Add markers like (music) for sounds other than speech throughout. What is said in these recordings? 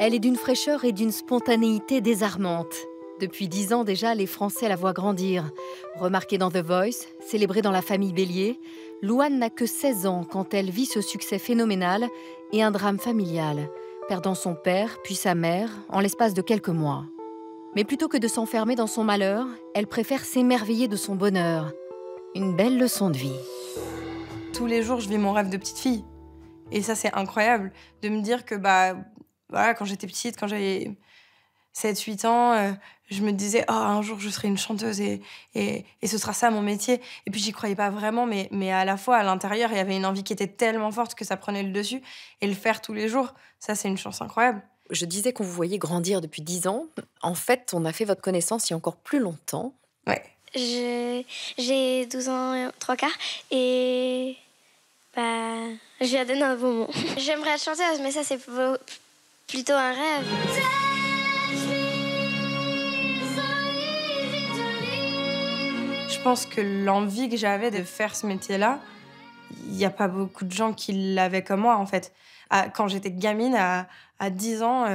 Elle est d'une fraîcheur et d'une spontanéité désarmantes. Depuis dix ans déjà, les Français la voient grandir. Remarquée dans The Voice, célébrée dans la famille Bélier, Louane n'a que 16 ans quand elle vit ce succès phénoménal et un drame familial, perdant son père puis sa mère en l'espace de quelques mois. Mais plutôt que de s'enfermer dans son malheur, elle préfère s'émerveiller de son bonheur. Une belle leçon de vie. Tous les jours, je vis mon rêve de petite fille. Et ça, c'est incroyable de me dire que bah, quand j'étais petite, quand j'avais 7-8 ans, euh, je me disais, oh, un jour je serai une chanteuse et, et, et ce sera ça mon métier. Et puis j'y croyais pas vraiment, mais, mais à la fois à l'intérieur, il y avait une envie qui était tellement forte que ça prenait le dessus. Et le faire tous les jours, ça c'est une chance incroyable. Je disais qu'on vous voyait grandir depuis 10 ans. En fait, on a fait votre connaissance il y a encore plus longtemps. Ouais. J'ai 12 ans, 3 quarts, et bah, je viens de moment. J'aimerais être chanteuse, mais ça, c'est plutôt un rêve. Je pense que l'envie que j'avais de faire ce métier-là, il n'y a pas beaucoup de gens qui l'avaient comme moi, en fait. quand j'étais gamine, à, 10 ans,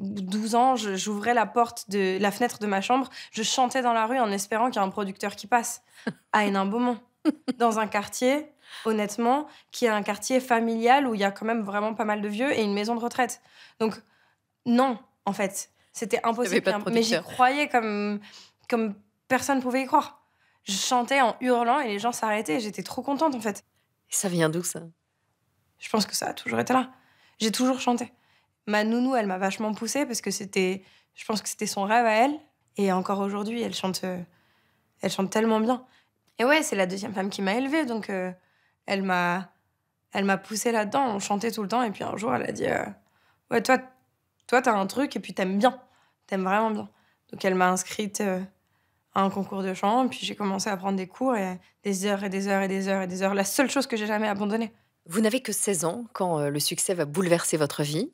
12 euh, ans, j'ouvrais la porte de la fenêtre de ma chambre, je chantais dans la rue en espérant qu'il y a un producteur qui passe à Hénin-Beaumont, dans un quartier honnêtement, qui est un quartier familial où il y a quand même vraiment pas mal de vieux et une maison de retraite. Donc, non, en fait, c'était impossible. Mais j'y croyais comme, comme personne pouvait y croire. Je chantais en hurlant et les gens s'arrêtaient. J'étais trop contente, en fait. ça vient d'où, ça Je pense que ça a toujours été là. J'ai toujours chanté. Ma nounou, elle m'a vachement poussée parce que c'était... Je pense que c'était son rêve à elle. Et encore aujourd'hui, elle chante... Elle chante tellement bien. Et ouais, c'est la deuxième femme qui m'a élevée, donc... Euh, elle m'a elle m'a poussé là-dedans. On chantait tout le temps. Et puis un jour, elle a dit euh, Ouais, toi, toi, t'as un truc et puis t'aimes bien. T'aimes vraiment bien. Donc elle m'a inscrite euh, à un concours de chant. Puis j'ai commencé à prendre des cours et des heures et des heures et des heures et des heures. La seule chose que j'ai jamais abandonnée. Vous n'avez que 16 ans quand euh, le succès va bouleverser votre vie.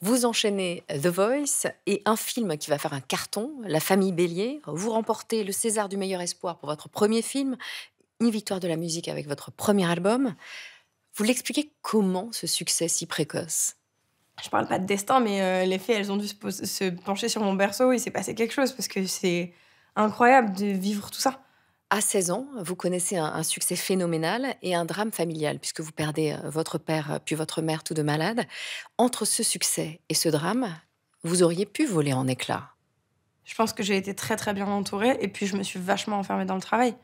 Vous enchaînez The Voice et un film qui va faire un carton, La famille Bélier. Vous remportez le César du meilleur espoir pour votre premier film une victoire de la musique avec votre premier album. Vous l'expliquez comment ce succès si précoce je ne parle pas de destin, mais euh, les faits, elles ont dû se, pencher sur mon berceau. Il s'est passé quelque chose parce que c'est incroyable de vivre tout ça. À 16 ans, vous connaissez un, succès phénoménal et un drame familial, puisque vous perdez euh, votre père euh, puis votre mère tout de malade. Entre ce succès et ce drame, vous auriez pu voler en éclats. Je pense que j'ai été très très bien entourée et puis je me suis vachement enfermée dans le travail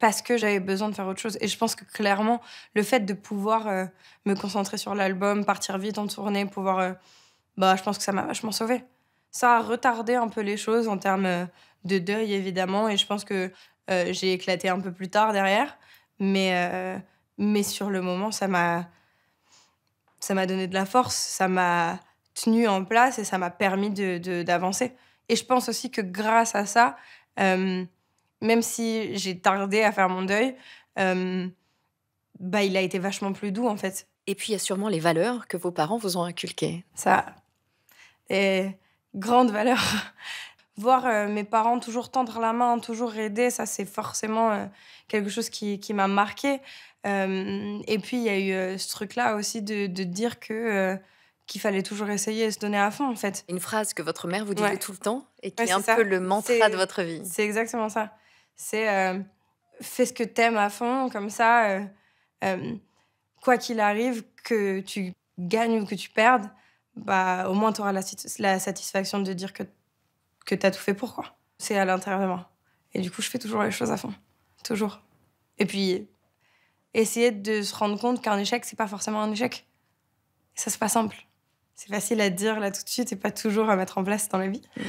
parce que j'avais besoin de faire autre chose. Et je pense que clairement, le fait de pouvoir euh, me concentrer sur l'album, partir vite en tournée, pouvoir. Euh, bah, je pense que ça m'a vachement sauvée. Ça a retardé un peu les choses en termes euh, de deuil, évidemment. Et je pense que j'ai éclaté un peu plus tard derrière. Mais, mais sur le moment, ça m'a. Ça m'a donné de la force, ça m'a tenu en place et ça m'a permis d'avancer. De, et je pense aussi que grâce à ça, même si j'ai tardé à faire mon deuil, euh, bah, il a été vachement plus doux en fait. Et puis il y a sûrement les valeurs que vos parents vous ont inculquées. Ça, et grande valeur. (laughs) Voir euh, mes parents toujours tendre la main, toujours aider, ça c'est forcément euh, quelque chose qui, m'a marqué. et puis il y a eu ce truc-là aussi de, dire que qu'il fallait toujours essayer et se donner à fond, en fait. Une phrase que votre mère vous disait tout le temps et qui est, un peu le mantra de votre vie. C'est exactement ça c'est euh, fais ce que t'aimes à fond, comme ça, euh, euh, quoi qu'il arrive, que tu gagnes ou que tu perdes, bah, au moins t'auras la, satisfaction de dire que, que tu tout fait pour quoi. C'est à l'intérieur de moi. Et du coup, je fais toujours les choses à fond. Toujours. Et puis, essayer de se rendre compte qu'un échec, c'est pas forcément un échec. ça, c'est pas simple. C'est facile à dire là tout de suite et pas toujours à mettre en place dans la vie. Mmh.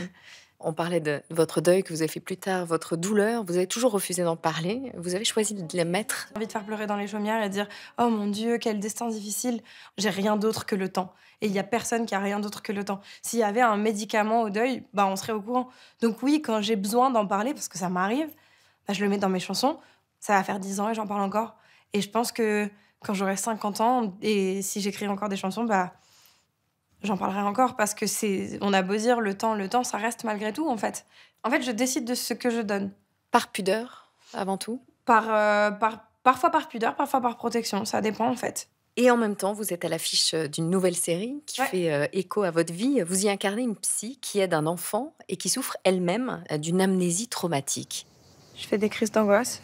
On parlait de votre deuil que vous avez fait plus tard, votre douleur. Vous avez toujours refusé d'en parler. Vous avez choisi de les mettre. J'ai envie de faire pleurer dans les chaumières et dire Oh mon Dieu, quel destin difficile. J'ai rien d'autre que le temps. Et il n'y a personne qui a rien d'autre que le temps. S'il y avait un médicament au deuil, bah, on serait au courant. Donc, oui, quand j'ai besoin d'en parler, parce que ça m'arrive, bah, je le mets dans mes chansons. Ça va faire 10 ans et j'en parle encore. Et je pense que quand j'aurai 50 ans et si j'écris encore des chansons, bah, j'en parlerai encore parce que c'est, on a beau dire le temps, le temps, ça reste malgré tout en fait. En fait, je décide de ce que je donne. Par pudeur, avant tout. Par, euh, par parfois par pudeur, parfois par protection, ça dépend en fait. Et en même temps, vous êtes à l'affiche euh, d'une nouvelle série qui fait euh, écho à votre vie. Vous y incarnez une psy qui aide un enfant et qui souffre elle-même d'une amnésie traumatique. Je fais des crises d'angoisse.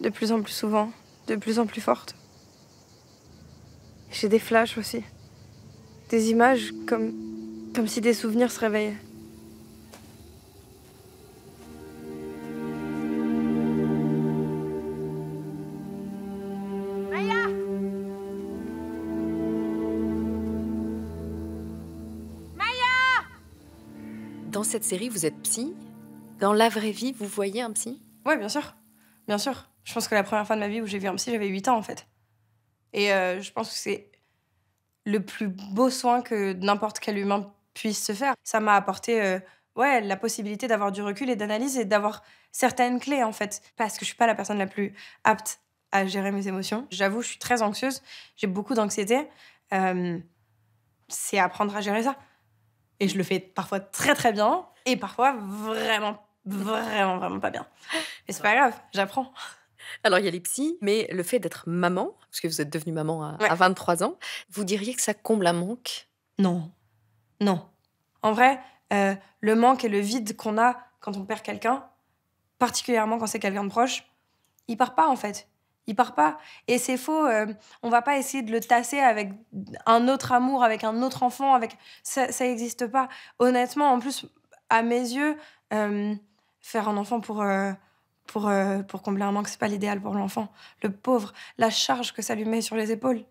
De plus en plus souvent, de plus en plus fortes. J'ai des flashs aussi des images comme, comme si des souvenirs se réveillaient. dans cette série, vous êtes psy. Dans la vraie vie, vous voyez un psy Ouais, bien sûr. Bien sûr. Je pense que la première fois de ma vie où j'ai vu un psy, j'avais 8 ans, en fait. Et euh, je pense que c'est le plus beau soin que n'importe quel humain puisse se faire. Ça m'a apporté euh, ouais, la possibilité d'avoir du recul et d'analyse et d'avoir certaines clés en fait. Parce que je suis pas la personne la plus apte à gérer mes émotions. J'avoue, je suis très anxieuse, j'ai beaucoup d'anxiété. Euh, c'est apprendre à gérer ça. Et je le fais parfois très très bien et parfois vraiment, vraiment, vraiment pas bien. Mais c'est pas grave, j'apprends. Alors, il y a les psys, mais le fait d'être maman, parce que vous êtes devenue maman à, 23 ans, vous diriez que ça comble un manque Non. Non. En vrai, euh, le manque et le vide qu'on a quand on perd quelqu'un, particulièrement quand c'est quelqu'un de proche, il part pas en fait. Il part pas. Et c'est faux. Euh, on va pas essayer de le tasser avec un autre amour, avec un autre enfant, avec ça n'existe pas. Honnêtement, en plus, à mes yeux, euh, faire un enfant pour euh, pour, combler un manque, c'est pas l'idéal pour l'enfant. Le pauvre, la charge que ça lui met sur les épaules.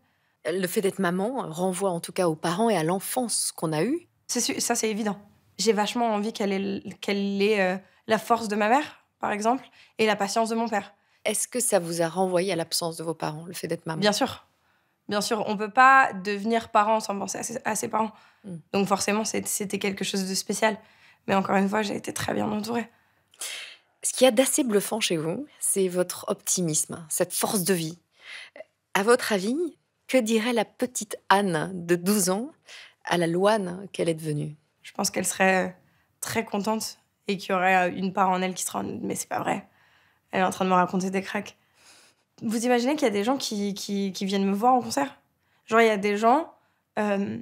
Le fait d'être maman renvoie en tout cas aux parents et à l'enfance qu'on a eue. Ça, c'est évident. J'ai vachement envie qu'elle ait, euh, la force de ma mère, par exemple, et la patience de mon père. Est-ce que ça vous a renvoyé à l'absence de vos parents, le fait d'être maman Bien sûr. Bien sûr, on ne peut pas devenir parent sans penser à ses, parents. Hmm. Donc forcément, c'était quelque chose de spécial. Mais encore une fois, j'ai été très bien entourée. Ce qu'il y a d'assez bluffant chez vous, c'est votre optimisme, cette force de vie. À votre avis, que dirait la petite Anne de 12 ans à la Loane qu'elle est devenue Je pense qu'elle serait très contente et qu'il y aurait euh, une part en elle qui serait en mais c'est pas vrai. Elle est en train de me raconter des cracks. Vous imaginez qu'il y a des gens qui, viennent me voir en concert Genre, il y a des gens, euh,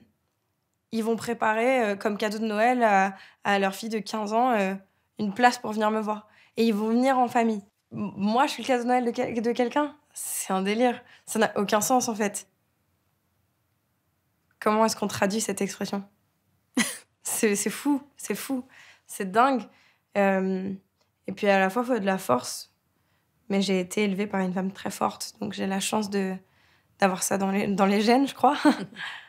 ils vont préparer euh, comme cadeau de Noël à, leur fille de 15 ans une place pour venir me voir et ils vont venir en famille. Moi, je suis le cadeau de Noël de, quelqu'un C'est un délire. Ça n'a aucun sens, en fait. Comment est-ce qu'on traduit cette expression (laughs) C'est fou, c'est fou, c'est dingue. Euh, et puis à la fois, il faut de la force. Mais j'ai été élevée par une femme très forte, donc j'ai la chance d'avoir ça dans dans les gènes, je crois. (laughs)